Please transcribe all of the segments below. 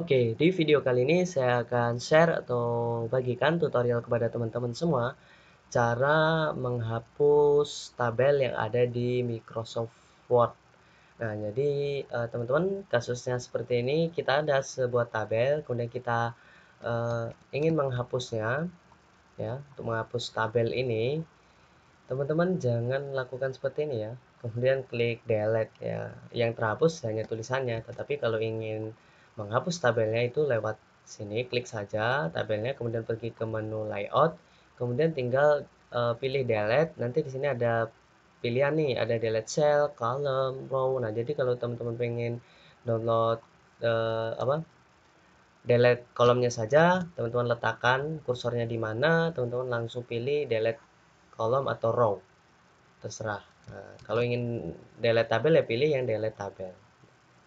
Oke, di video kali ini saya akan share atau bagikan tutorial kepada teman-teman semua cara menghapus tabel yang ada di Microsoft Word. Nah, jadi eh, teman-teman, kasusnya seperti ini, kita ada sebuah tabel, kemudian kita uh, ingin menghapusnya ya, untuk menghapus tabel ini. Teman-teman jangan lakukan seperti ini ya. Kemudian klik delete ya. Yang terhapus hanya tulisannya, tetapi kalau ingin menghapus tabelnya itu lewat sini klik saja tabelnya kemudian pergi ke menu layout kemudian tinggal uh, pilih delete nanti di sini ada pilihan nih ada delete cell column row nah jadi kalau teman-teman pengen download uh, apa delete kolomnya saja teman-teman letakkan kursornya di mana teman-teman langsung pilih delete kolom atau row terserah nah, kalau ingin delete tabel ya pilih yang delete tabel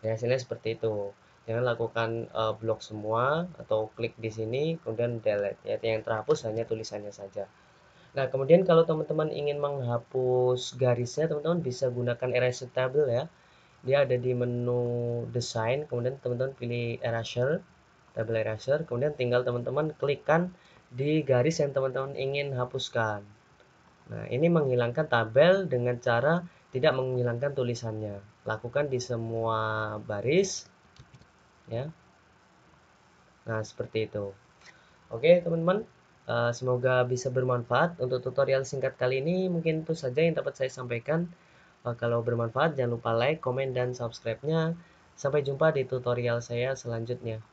ya hasilnya seperti itu jangan lakukan uh, blok semua atau klik di sini kemudian delete ya yang terhapus hanya tulisannya saja nah kemudian kalau teman-teman ingin menghapus garisnya teman-teman bisa gunakan eraser table ya dia ada di menu desain kemudian teman-teman pilih eraser, table eraser kemudian tinggal teman-teman klikkan di garis yang teman-teman ingin hapuskan nah ini menghilangkan tabel dengan cara tidak menghilangkan tulisannya lakukan di semua baris ya nah seperti itu oke teman-teman eh, semoga bisa bermanfaat untuk tutorial singkat kali ini mungkin itu saja yang dapat saya sampaikan eh, kalau bermanfaat jangan lupa like komen dan subscribe nya sampai jumpa di tutorial saya selanjutnya